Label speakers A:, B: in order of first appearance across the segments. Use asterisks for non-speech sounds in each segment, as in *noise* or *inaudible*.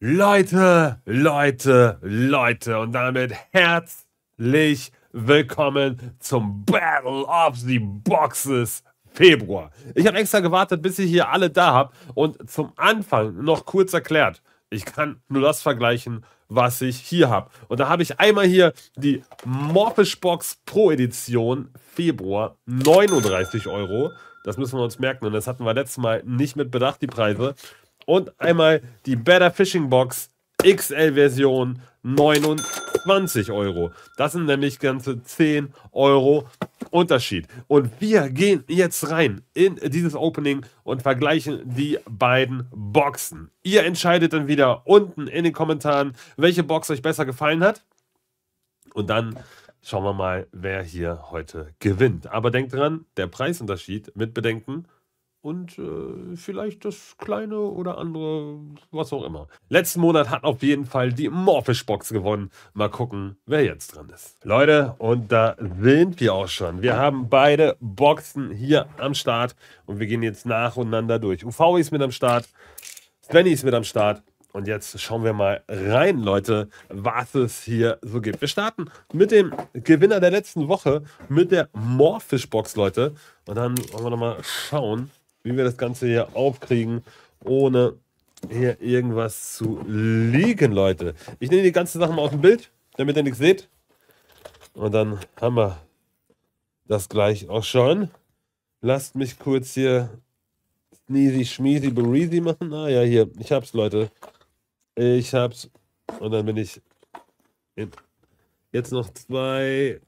A: Leute, Leute, Leute und damit herzlich willkommen zum Battle of the Boxes Februar. Ich habe extra gewartet, bis ich hier alle da habe und zum Anfang noch kurz erklärt. Ich kann nur das vergleichen, was ich hier habe. Und da habe ich einmal hier die Morphish Box Pro Edition Februar 39 Euro. Das müssen wir uns merken und das hatten wir letztes Mal nicht mit Bedacht, die Preise und einmal die Better Fishing Box XL-Version 29 Euro. Das sind nämlich ganze 10 Euro Unterschied. Und wir gehen jetzt rein in dieses Opening und vergleichen die beiden Boxen. Ihr entscheidet dann wieder unten in den Kommentaren, welche Box euch besser gefallen hat. Und dann schauen wir mal, wer hier heute gewinnt. Aber denkt dran, der Preisunterschied mit Bedenken und äh, vielleicht das kleine oder andere, was auch immer. Letzten Monat hat auf jeden Fall die Morphish Box gewonnen. Mal gucken, wer jetzt dran ist. Leute, und da sind wir auch schon. Wir haben beide Boxen hier am Start und wir gehen jetzt nacheinander durch. UV ist mit am Start, Svenny ist mit am Start. Und jetzt schauen wir mal rein, Leute, was es hier so gibt. Wir starten mit dem Gewinner der letzten Woche, mit der Morphish Box, Leute. Und dann wollen wir nochmal schauen, wie wir das Ganze hier aufkriegen, ohne hier irgendwas zu liegen, Leute. Ich nehme die ganzen Sachen mal aus dem Bild, damit ihr nichts seht. Und dann haben wir das gleich auch schon. Lasst mich kurz hier sneezy, schmiedy, breezy machen. Ah ja, hier, ich hab's, Leute. Ich hab's. Und dann bin ich in. jetzt noch zwei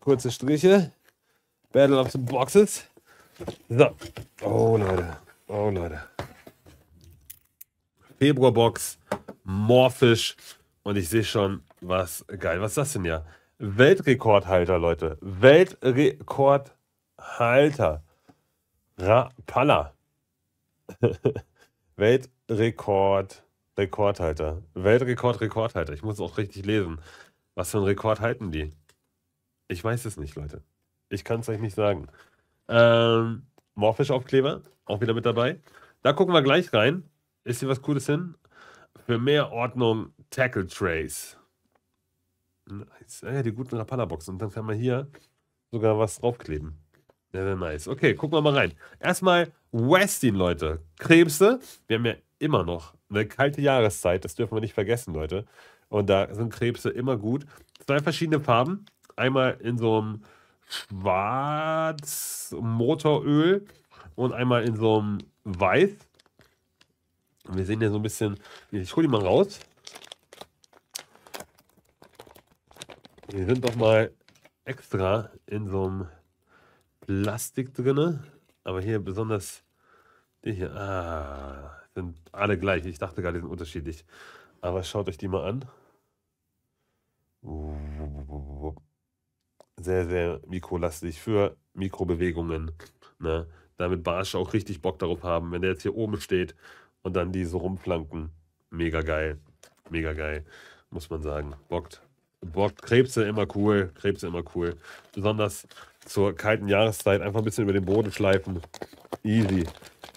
A: kurze Striche. Battle of the Boxes. So. Oh, Leute. Oh, Leute. Februarbox, Morphisch. Und ich sehe schon, was geil. Was ist das denn ja? Weltrekordhalter, Leute. Weltrekordhalter. Rapala. *laughs* Weltrekord, Rekordhalter. Weltrekord, Rekordhalter. Ich muss es auch richtig lesen. Was für einen Rekord halten die? Ich weiß es nicht, Leute. Ich kann es euch nicht sagen. Ähm, Morphish-Aufkleber, auch wieder mit dabei. Da gucken wir gleich rein. Ist hier was Cooles hin? Für mehr Ordnung Tackle Trace. Nice. Ah ja, die guten Rapala-Boxen. Und dann kann man hier sogar was draufkleben. Ja, sehr nice. Okay, gucken wir mal rein. Erstmal Westin, Leute. Krebse. Wir haben ja immer noch eine kalte Jahreszeit. Das dürfen wir nicht vergessen, Leute. Und da sind Krebse immer gut. Zwei verschiedene Farben. Einmal in so einem schwarz Motoröl und einmal in so einem weiß. wir sehen ja so ein bisschen, ich hole die mal raus. Wir sind doch mal extra in so einem Plastik drin. aber hier besonders die hier, ah, sind alle gleich. Ich dachte gerade, die sind unterschiedlich. Aber schaut euch die mal an sehr, sehr mikrolastig für Mikrobewegungen. Ne? Damit Barsche auch richtig Bock darauf haben, wenn der jetzt hier oben steht und dann diese so rumflanken. Mega geil. Mega geil, muss man sagen. Bockt. Bockt. Krebse immer cool. Krebse immer cool. Besonders zur kalten Jahreszeit einfach ein bisschen über den Boden schleifen. Easy.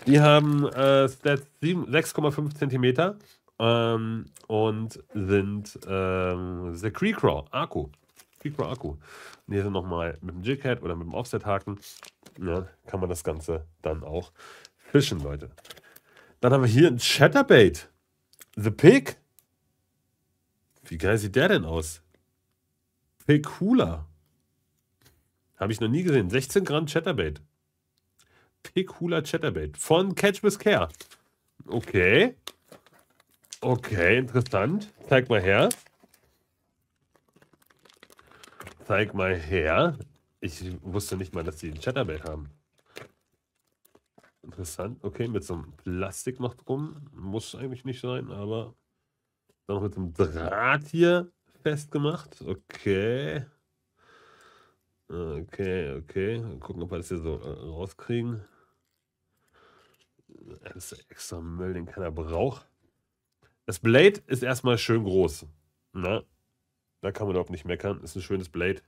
A: Die haben äh, 6,5 cm ähm, und sind ähm, The Cree Craw, Akku. Micro-Akku. sind nochmal mit dem Jighead oder mit dem Offset-Haken ja, kann man das Ganze dann auch fischen, Leute. Dann haben wir hier ein Chatterbait. The Pig. Wie geil sieht der denn aus? Pig Cooler. Habe ich noch nie gesehen. 16 Gramm Chatterbait. Pig Cooler Chatterbait. Von Catch with Care. Okay. Okay, interessant. Zeig mal her. Zeig mal her. Ich wusste nicht mal, dass die ein Chatterbait haben. Interessant. Okay, mit so einem Plastik noch drum. Muss eigentlich nicht sein, aber dann noch mit so einem Draht hier festgemacht. Okay. Okay, okay. gucken, ob wir das hier so äh, rauskriegen. Das ist extra Müll, den keiner braucht. Das Blade ist erstmal schön groß. Na, ne? Da kann man überhaupt nicht meckern. Ist ein schönes Blade.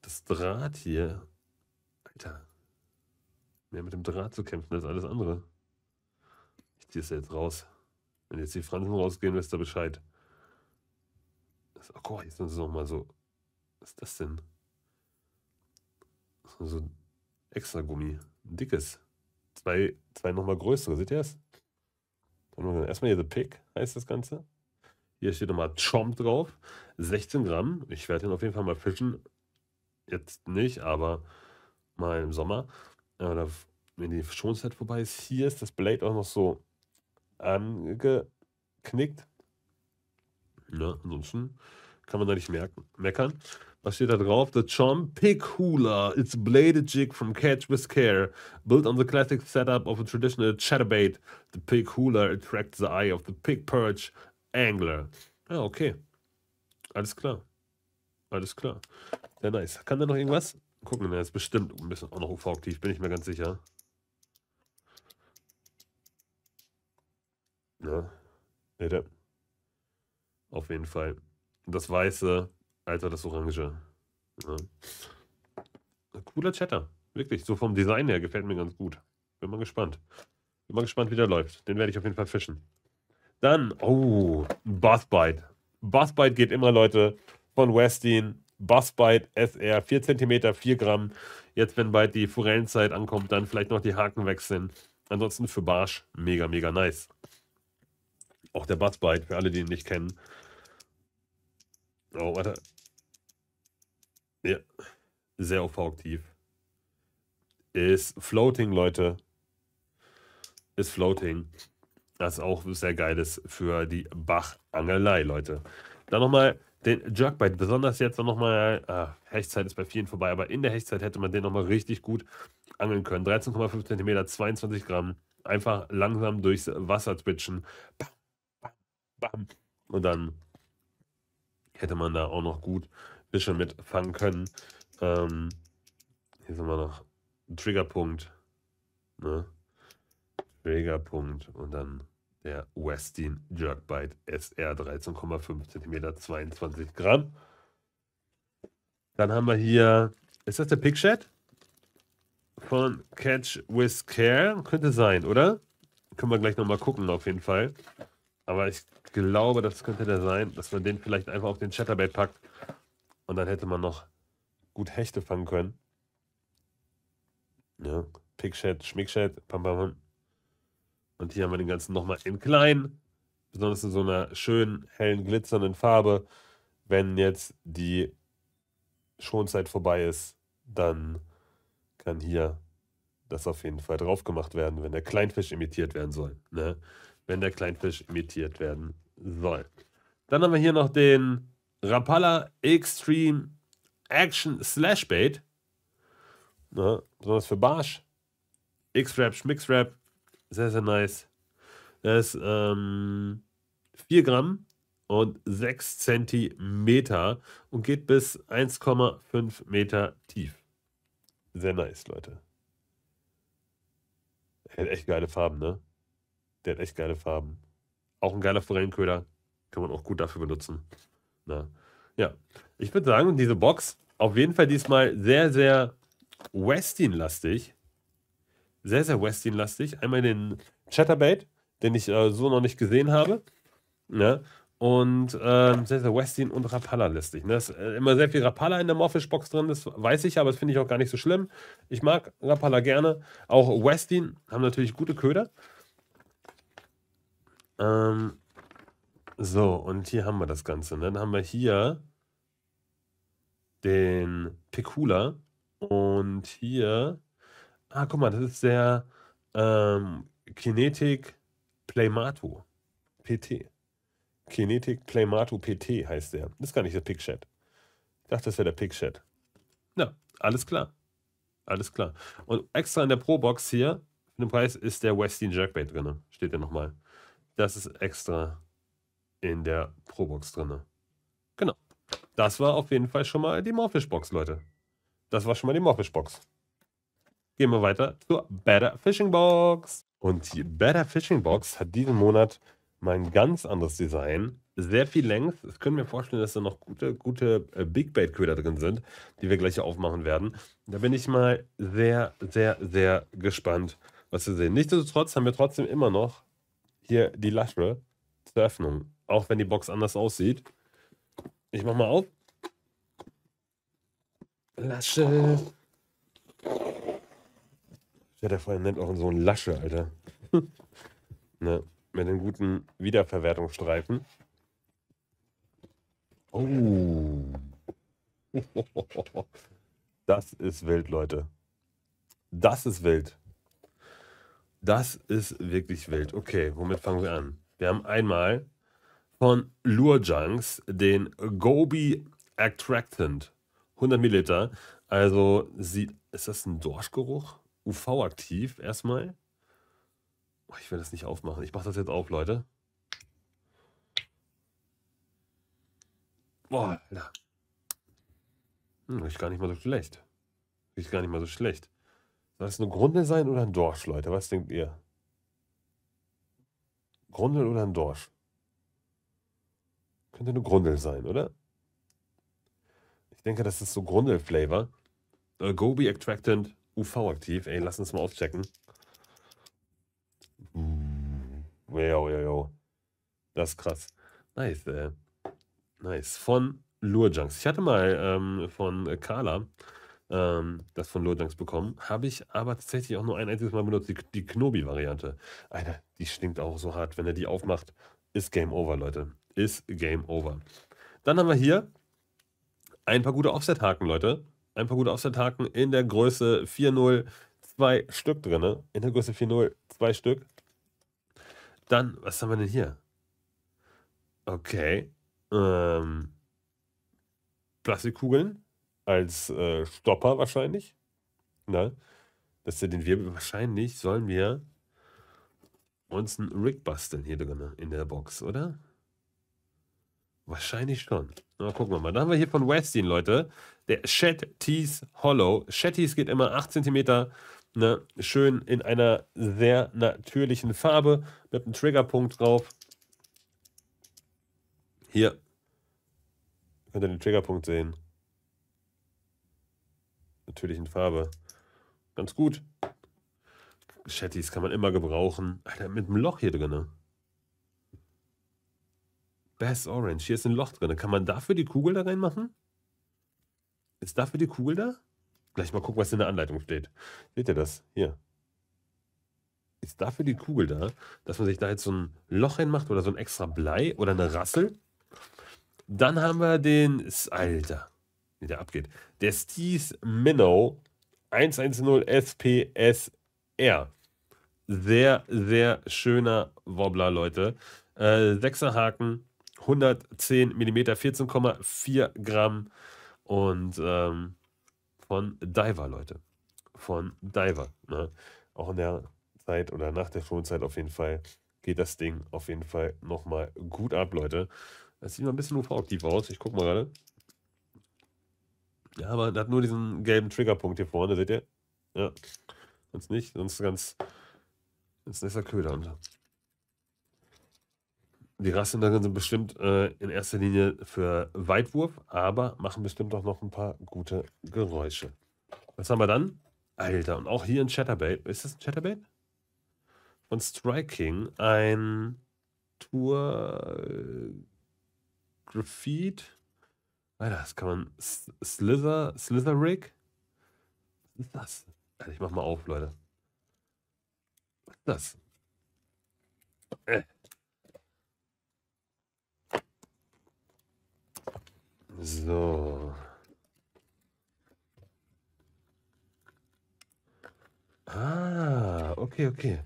A: Das Draht hier. Alter. Mehr mit dem Draht zu kämpfen als alles andere. Ich ziehe es jetzt raus. Wenn jetzt die Fransen rausgehen, wisst ihr Bescheid. oh Gott, jetzt sind sie nochmal so. Was ist das denn? so ein extra Gummi. Ein dickes. Zwei, zwei nochmal größere. Seht ihr es? erstmal hier The Pig heißt das Ganze. Hier steht nochmal Chomp drauf. 16 Gramm. Ich werde ihn auf jeden Fall mal fischen. Jetzt nicht, aber mal im Sommer. Oder äh, wenn die Schonzeit vorbei ist. Hier ist das Blade auch noch so angeknickt. Ne, ansonsten kann man da nicht merken, meckern. Was steht da drauf? The Chom Pig Hula. It's bladed jig from catch with care. Built on the classic setup of a traditional chatterbait. The Pig Hula attracts the eye of the Pig Perch angler. Ah, okay. Alles klar. Alles klar. Sehr nice. Kann da noch irgendwas? Gucken, er ist bestimmt ein bisschen auch noch UV-aktiv, bin ich mir ganz sicher. Ja. Nee, Auf jeden Fall. Das Weiße, Alter, das Orange. Ja. Cooler Chatter. Wirklich. So vom Design her gefällt mir ganz gut. Bin mal gespannt. Bin mal gespannt, wie der läuft. Den werde ich auf jeden Fall fischen. Dann, oh, ein Bathbite. Buzzbite geht immer, Leute, von Westin. Buzzbite SR, 4 cm, 4 Gramm. Jetzt, wenn bald die Forellenzeit ankommt, dann vielleicht noch die Haken wechseln. Ansonsten für Barsch mega, mega nice. Auch der Buzzbite, für alle, die ihn nicht kennen. Oh, warte. Ja, sehr OV-aktiv. Ist floating, Leute. Ist floating. Das ist auch sehr geiles für die Bachangelei, Leute. Dann nochmal den Jerkbite, besonders jetzt nochmal, äh, Hechtzeit ist bei vielen vorbei, aber in der Hechtzeit hätte man den nochmal richtig gut angeln können. 13,5 cm, 22 Gramm, einfach langsam durchs Wasser twitchen. Bam, bam, bam. Und dann hätte man da auch noch gut Fische mit fangen können. Ähm, hier sind wir noch. Triggerpunkt. Ne? schräger Punkt und dann der Westin Jerkbite SR 13,5 cm 22 Gramm. Dann haben wir hier, ist das der Pickshed? Von Catch with Care? Könnte sein, oder? Können wir gleich nochmal gucken, auf jeden Fall. Aber ich glaube, das könnte der sein, dass man den vielleicht einfach auf den Chatterbait packt. Und dann hätte man noch gut Hechte fangen können. Ja, Pickshed, Schmickshed, Pam Pam Pam. Und hier haben wir den ganzen nochmal in klein, besonders in so einer schönen, hellen, glitzernden Farbe. Wenn jetzt die Schonzeit vorbei ist, dann kann hier das auf jeden Fall drauf gemacht werden, wenn der Kleinfisch imitiert werden soll. Ne? Wenn der Kleinfisch imitiert werden soll. Dann haben wir hier noch den Rapala Extreme Action Slash Bait. Ne? Besonders für Barsch. X-Rap, Schmix-Rap. Sehr, sehr nice. Er ist ähm, 4 Gramm und 6 Zentimeter und geht bis 1,5 Meter tief. Sehr nice, Leute. Er hat echt geile Farben, ne? Der hat echt geile Farben. Auch ein geiler Forellenköder. Kann man auch gut dafür benutzen. Na, ja. Ich würde sagen, diese Box auf jeden Fall diesmal sehr, sehr Westin-lastig sehr, sehr Westin-lastig. Einmal den Chatterbait, den ich äh, so noch nicht gesehen habe. Ne? Und äh, sehr, sehr Westin und Rapala-lastig. Ne? Ist äh, immer sehr viel Rapala in der Morphish-Box drin, das weiß ich, aber das finde ich auch gar nicht so schlimm. Ich mag Rapala gerne. Auch Westin haben natürlich gute Köder. Ähm, so, und hier haben wir das Ganze. Ne? Dann haben wir hier den Pekula und hier Ah, guck mal, das ist der ähm, Kinetic Playmato PT. Kinetic Playmato PT heißt der. Das ist gar nicht der Picshad. Ich dachte, das wäre der Picshad. Na, alles klar. Alles klar. Und extra in der Pro-Box hier, für den Preis, ist der Westin Jerkbait drin. Steht ja nochmal. Das ist extra in der Pro-Box drin. Genau. Das war auf jeden Fall schon mal die Morphish-Box, Leute. Das war schon mal die Morphish-Box gehen wir weiter zur Better Fishing Box. Und die Better Fishing Box hat diesen Monat mal ein ganz anderes Design. Sehr viel Längs. Ich könnte mir vorstellen, dass da noch gute, gute äh, Big Bait Köder drin sind, die wir gleich aufmachen werden. Da bin ich mal sehr, sehr, sehr gespannt, was wir sehen. Nichtsdestotrotz haben wir trotzdem immer noch hier die Lasche zur Öffnung. Auch wenn die Box anders aussieht. Ich mach mal auf. Lasche. Stell dir vor, er nennt auch so ein Lasche, Alter. *laughs* ne, mit einem guten Wiederverwertungsstreifen. Oh. *laughs* Das ist wild, Leute. Das ist wild. Das ist wirklich wild. Okay, womit fangen wir an? Wir haben einmal von Lurjunks den Gobi Attractant. 100 Milliliter. Also sieht, ist das ein Dorschgeruch? UV-aktiv erstmal. Oh, ich werde das nicht aufmachen. Ich mache das jetzt auf, Leute. Boah, Alter. Hm, riecht gar nicht mal so schlecht. Riecht gar nicht mal so schlecht. Soll es eine Grundel sein oder ein Dorsch, Leute? Was denkt ihr? Grundel oder ein Dorsch? Könnte eine Grundel sein, oder? Ich denke, das ist so Grundel-Flavor. Gobi Attractant UV-aktiv. Ey, lass uns mal auschecken. Jo, hm. yo, yo. Das ist krass. Nice, ey. Äh, nice. Von Lure Junks. Ich hatte mal ähm, von äh, Carla ähm, das von Lure Junks bekommen. Habe ich aber tatsächlich auch nur ein einziges Mal benutzt. Die, die Knobi-Variante. Alter, die stinkt auch so hart. Wenn er die aufmacht, ist Game Over, Leute. Ist Game Over. Dann haben wir hier ein paar gute Offset-Haken, Leute ein paar gute Offset-Haken in der Größe 4.0, zwei Stück drin. Ne? In der Größe 4.0, zwei Stück. Dann, was haben wir denn hier? Okay. Ähm, Plastikkugeln als äh, Stopper wahrscheinlich. Na, ne? das ist ja den Wirbel wahrscheinlich sollen wir uns einen Rick basteln hier drin ne, in der Box, oder? Wahrscheinlich schon. Na, gucken wir mal. Dann haben wir hier von Westin, Leute. Der Shed Tees Hollow. Shed Tees geht immer 8 cm. Ne, schön in einer sehr natürlichen Farbe. Mit einem Triggerpunkt drauf. Hier. Könnt ihr den Triggerpunkt sehen. Natürlichen Farbe. Ganz gut. Shetties kann man immer gebrauchen. Alter, mit einem Loch hier drin. Bass Orange. Hier ist ein Loch drin. Kann man dafür die Kugel da reinmachen? Ist dafür die Kugel da? Gleich mal gucken, was in der Anleitung steht. Seht ihr das? Hier. Ist dafür die Kugel da, dass man sich da jetzt so ein Loch reinmacht oder so ein extra Blei oder eine Rassel? Dann haben wir den, Alter, wie der abgeht. Der Steez Minnow 110 SPSR. Sehr, sehr schöner Wobbler, Leute. Äh, Sechser Haken, 110 mm, 14,4 Gramm. Und ähm, von Diver, Leute. Von Diver. Ne? Auch in der Zeit oder nach der Schonzeit auf jeden Fall geht das Ding auf jeden Fall nochmal gut ab, Leute. Das sieht mal ein bisschen UV-aktiv aus. Ich gucke mal gerade. Ja, aber das hat nur diesen gelben Triggerpunkt hier vorne, seht ihr? Ja. Sonst nicht, sonst ganz. Sonst ist der Köder unter. Die Rassendangen sind bestimmt äh, in erster Linie für Weitwurf, aber machen bestimmt auch noch ein paar gute Geräusche. Was haben wir dann? Alter, und auch hier ein Chatterbait. Ist das ein Chatterbait? Von Striking, ein Tour äh, Graffiti. Alter, das kann man. Slither, Slither Rig? Was ist das? Also ich mach mal auf, Leute. Was ist das? So. Ah, okay, okay.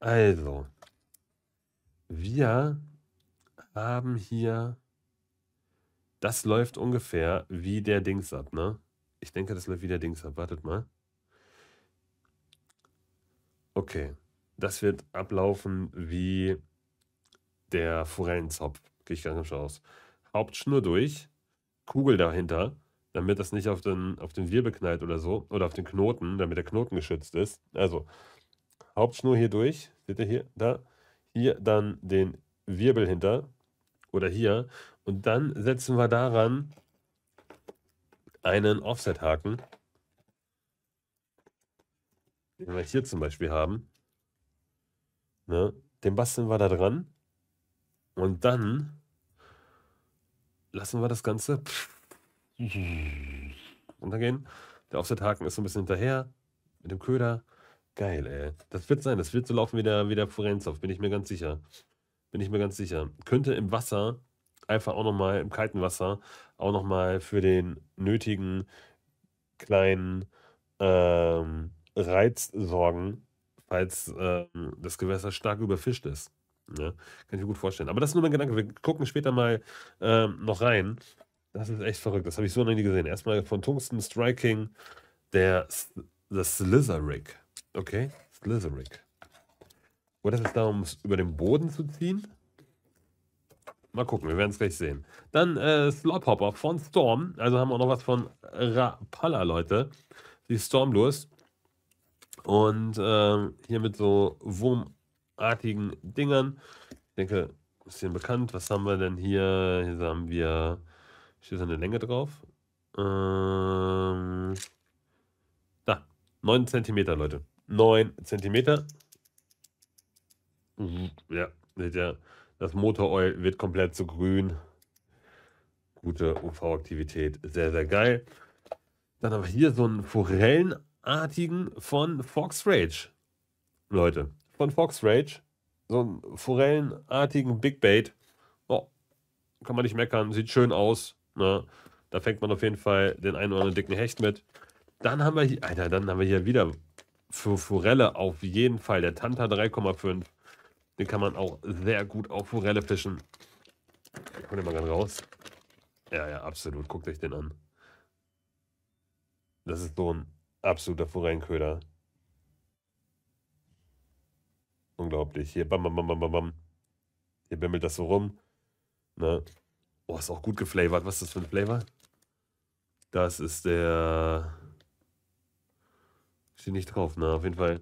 A: Also, wir haben hier, das läuft ungefähr wie der Dings ab, ne? Ich denke, das läuft wie der Dings ab. Wartet mal. Okay, das wird ablaufen wie der Forellenzopf. Gehe ich ganz schön aus. Hauptschnur durch. Kugel dahinter, damit das nicht auf den, auf den Wirbel knallt oder so, oder auf den Knoten, damit der Knoten geschützt ist. Also Hauptschnur hier durch, seht ihr hier, da, hier dann den Wirbel hinter oder hier und dann setzen wir daran einen Offset-Haken, den wir hier zum Beispiel haben. Ne? Den basteln wir da dran und dann lassen wir das Ganze runtergehen. Der Offset-Haken ist so ein bisschen hinterher mit dem Köder. Geil, ey. Das wird sein. Das wird so laufen wie der, wie der Forenzov, bin ich mir ganz sicher. Bin ich mir ganz sicher. Könnte im Wasser, einfach auch nochmal im kalten Wasser, auch nochmal für den nötigen kleinen ähm, Reiz sorgen, falls ähm, das Gewässer stark überfischt ist. Ja, ne? kann ich mir gut vorstellen. Aber das ist nur mein Gedanke. Wir gucken später mal ähm, noch rein. Das ist echt verrückt. Das habe ich so noch nie gesehen. Erstmal von Tungsten Striking der The Slitherig. Okay, Slitherig. Oder ist es um es über den Boden zu ziehen? Mal gucken, wir werden es gleich sehen. Dann äh, Slophopper von Storm. Also haben wir auch noch was von Rapala, Leute. Die Stormlust. Und ähm, hier mit so Wurm artigen Dingern. Ich denke, ist Ihnen bekannt. Was haben wir denn hier? Hier haben wir, steht eine Länge drauf. Ähm, da, 9 cm, Leute. 9 cm. Ja, seht ihr, das Motoroil wird komplett zu grün. Gute UV-Aktivität, sehr, sehr geil. Dann haben wir hier so einen Forellenartigen von Fox Rage. Leute, von Fox Rage. So einen forellenartigen Big Bait. Oh, kann man nicht meckern, sieht schön aus. Ne? Da fängt man auf jeden Fall den einen oder anderen dicken Hecht mit. Dann haben wir hier, Alter, dann haben wir hier wieder für Forelle auf jeden Fall der Tanta 3,5. Den kann man auch sehr gut auf Forelle fischen. Ich hole den mal gerade raus. Ja, ja, absolut. Guckt euch den an. Das ist so ein absoluter Forellenköder. Unglaublich. Hier, bam, bam, bam, bam, bam. Hier bimmelt das so rum. Ne? Oh, ist auch gut geflavored. Was ist das für ein Flavor? Das ist der. Steht nicht drauf, ne? Auf jeden Fall.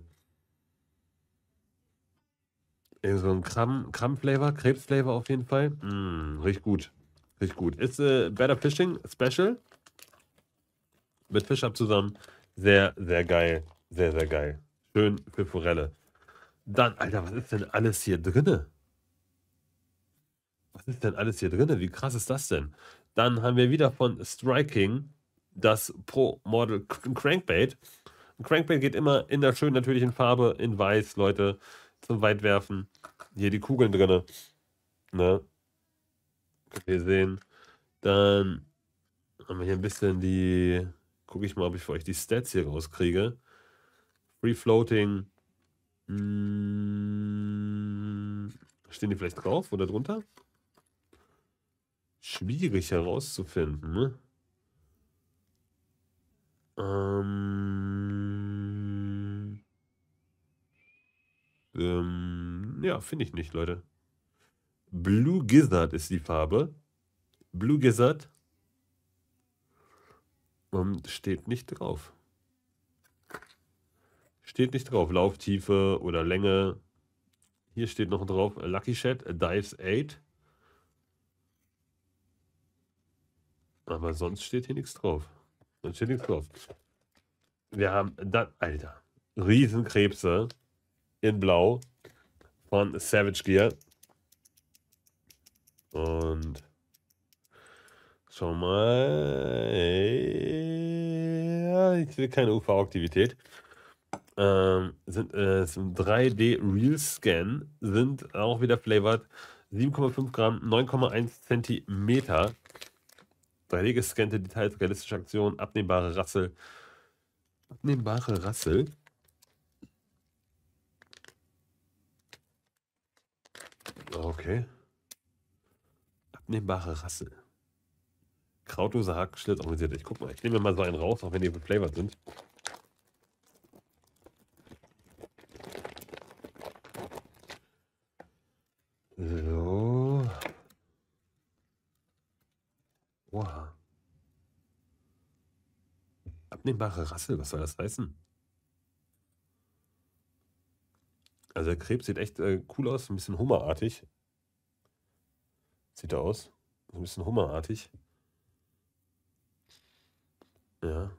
A: Irgend so ein Kram, kram Krebs-Flavor auf jeden Fall. Mm, riecht gut. Riecht gut. Ist äh, Better Fishing Special. Mit Fisch ab zusammen. Sehr, sehr geil. Sehr, sehr geil. Schön für Forelle. Dann, Alter, was ist denn alles hier drinne? Was ist denn alles hier drinne? Wie krass ist das denn? Dann haben wir wieder von Striking das Pro Model Crankbait. Ein Crankbait geht immer in der schönen natürlichen Farbe, in weiß, Leute, zum Weitwerfen. Hier die Kugeln drinne. Ne? Könnt ihr sehen. Dann haben wir hier ein bisschen die, gucke ich mal, ob ich für euch die Stats hier rauskriege. Free Floating, Mm. Stehen die vielleicht drauf oder drunter? Schwierig herauszufinden. Ne? Ähm, ähm, ja, finde ich nicht, Leute. Blue Gizzard ist die Farbe. Blue Gizzard. Und ähm, steht nicht drauf. Steht nicht drauf. Lauftiefe oder Länge. Hier steht noch drauf äh, Lucky Shed, äh, Dives 8. Aber sonst steht hier nichts drauf. Sonst steht nichts drauf. Wir haben dann, Alter, Riesenkrebse in Blau von Savage Gear. Und schau mal. ich will keine UV-Aktivität. Ähm, sind, äh, 3D Real Scan sind auch wieder flavored. 7,5 Gramm, 9,1 Zentimeter. 3D gescannte Details, realistische Aktionen, abnehmbare Rassel. Abnehmbare Rassel? Okay. Abnehmbare Rassel. Krautloser Hackschlitz organisiert. Ich guck mal, ich nehme mal so einen raus, auch wenn die flavored sind. So. Oha. Abnehmbare Rassel, was soll das heißen? Also der Krebs sieht echt äh, cool aus, ein bisschen hummerartig. Sieht er aus. ein bisschen hummerartig. Ja.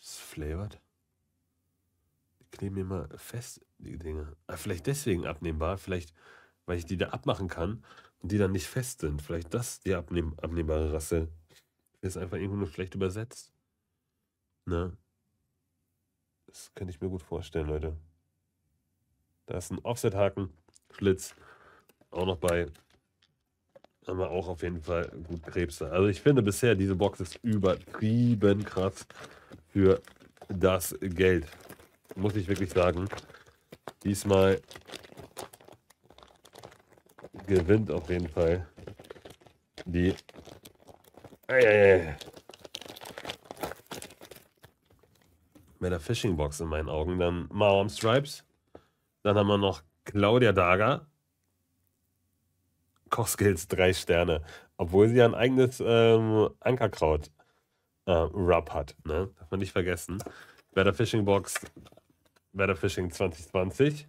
A: Ist flavored. Die kleben immer fest, die Dinge. Ah, vielleicht deswegen abnehmbar. Vielleicht weil ich die da abmachen kann und die dann nicht fest sind. Vielleicht das die abnehm abnehmbare Rasse. Ist einfach irgendwo nur schlecht übersetzt. Ne? Das könnte ich mir gut vorstellen, Leute. Da ist ein Offset-Haken, Schlitz, auch noch bei. Haben wir auch auf jeden Fall gut Krebse. Also ich finde bisher, diese Box ist übertrieben krass für das Geld. Muss ich wirklich sagen. Diesmal gewinnt auf jeden Fall die. Äh, mit der Fishing Box in meinen Augen. Dann Marwan Stripes. Dann haben wir noch Claudia Daga. Kochskills 3 Sterne. Obwohl sie ja ein eigenes ähm, Ankerkraut äh, Rub hat. Ne? Darf man nicht vergessen. Werder Fishing Box. Werder Fishing 2020.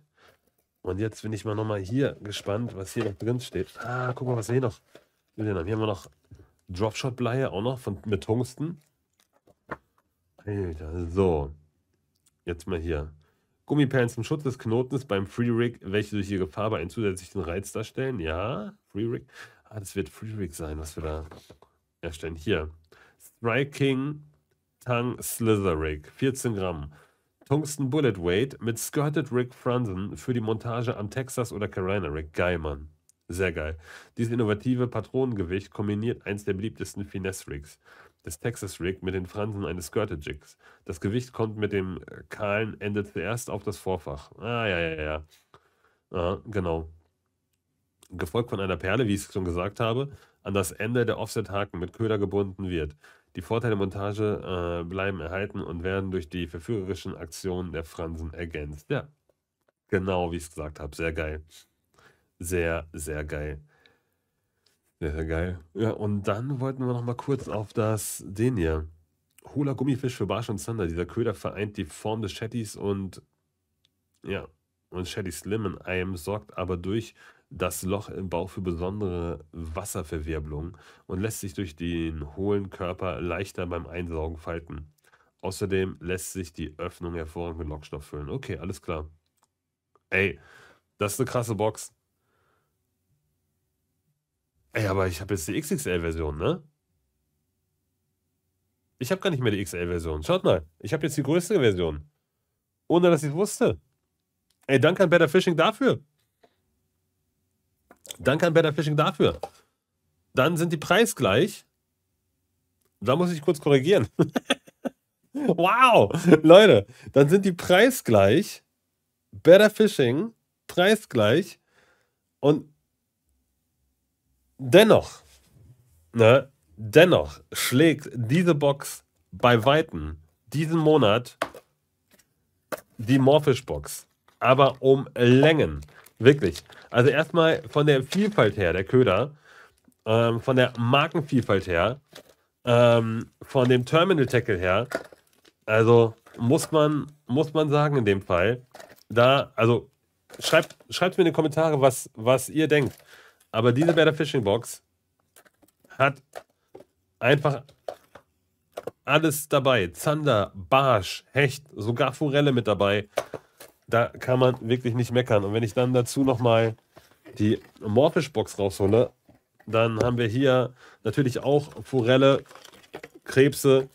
A: Und jetzt bin ich mal nochmal hier gespannt, was hier noch drin steht. Ah, guck mal, was wir hier noch. Hier haben wir noch Dropshot-Bleie, auch noch von, mit Tungsten. Alter, so. Jetzt mal hier. Gummiperlen zum Schutz des Knotens beim Free Rig, welche durch ihre Farbe einen zusätzlichen Reiz darstellen. Ja, Free Rig. Ah, das wird Free Rig sein, was wir da erstellen. Hier. Striking Tongue Slither Rig. 14 Gramm. Tungsten Bullet Weight mit Skirted Rick Franzen für die Montage am Texas oder Carolina Rick. Geil, Mann. Sehr geil. Dieses innovative Patronengewicht kombiniert eins der beliebtesten Finesse-Rigs, des Texas Rig, mit den Fransen eines Skirted Jigs. Das Gewicht kommt mit dem äh, kahlen Ende zuerst auf das Vorfach. Ah, ja, ja, ja. Ah, genau. Gefolgt von einer Perle, wie ich es schon gesagt habe, an das Ende der Offset-Haken mit Köder gebunden wird. Die Vorteile der Montage äh, bleiben erhalten und werden durch die verführerischen Aktionen der Fransen ergänzt. Ja, genau wie ich es gesagt habe. Sehr geil. Sehr, sehr geil. Sehr, sehr geil. Ja, und dann wollten wir noch mal kurz auf das, den hier. Hula Gummifisch für Barsch und Zander. Dieser Köder vereint die Form des Shetties und, ja, und Shetty Slim in einem, sorgt aber durch das Loch im Bauch für besondere Wasserverwirbelung und lässt sich durch den hohlen Körper leichter beim Einsaugen falten. Außerdem lässt sich die Öffnung hervorragend mit Lockstoff füllen. Okay, alles klar. Ey, das ist eine krasse Box. Ey, aber ich habe jetzt die XXL-Version, ne? Ich habe gar nicht mehr die XL-Version. Schaut mal, ich habe jetzt die größte Version. Ohne dass ich es wusste. Ey, danke an Better Fishing dafür. Danke an Better Fishing dafür. Dann sind die preisgleich. Da muss ich kurz korrigieren. *laughs* wow, Leute, dann sind die preisgleich. Better Fishing, preisgleich. Und dennoch, ne, dennoch schlägt diese Box bei Weitem diesen Monat die Morphish Box. Aber um Längen. Wirklich. Also erstmal von der Vielfalt her, der Köder, ähm, von der Markenvielfalt her, ähm, von dem Terminal Tackle her, also muss man, muss man sagen in dem Fall, da, also schreibt, schreibt mir in die Kommentare, was, was ihr denkt. Aber diese Werder Fishing Box hat einfach alles dabei. Zander, Barsch, Hecht, sogar Forelle mit dabei da kann man wirklich nicht meckern. Und wenn ich dann dazu nochmal die morphish box raushole, dann haben wir hier natürlich auch Forelle, Krebse,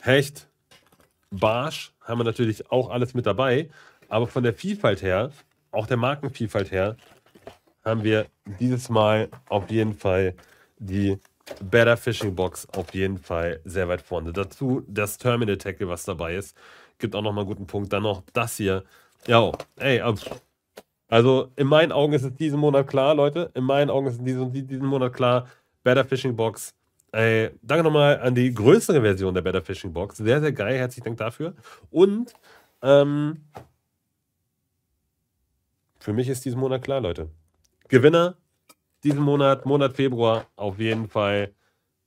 A: Hecht, Barsch, haben wir natürlich auch alles mit dabei. Aber von der Vielfalt her, auch der Markenvielfalt her, haben wir dieses Mal auf jeden Fall die Better Fishing Box auf jeden Fall sehr weit vorne. Dazu das Terminal Tackle, was dabei ist gibt auch nochmal einen guten Punkt. Dann noch das hier. Ja, ey, ähm, also in meinen Augen ist es diesen Monat klar, Leute. In meinen Augen ist es diesen, diesen Monat klar. Better Fishing Box. Ey, danke nochmal an die größere Version der Better Fishing Box. Sehr, sehr geil. Herzlichen Dank dafür. Und ähm, für mich ist diesen Monat klar, Leute. Gewinner diesen Monat, Monat Februar, auf jeden Fall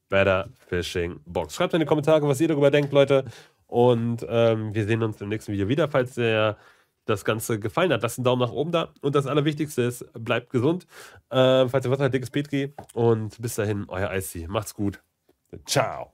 A: Better Fishing Box. Schreibt in die Kommentare, was ihr darüber denkt, Leute. Und ähm, wir sehen uns im nächsten Video wieder, falls der das Ganze gefallen hat. Lasst einen Daumen nach oben da. Und das Allerwichtigste ist, bleibt gesund. Äh, falls ihr was habt, dickes Petri. Und bis dahin, euer Icy. Macht's gut. Ciao.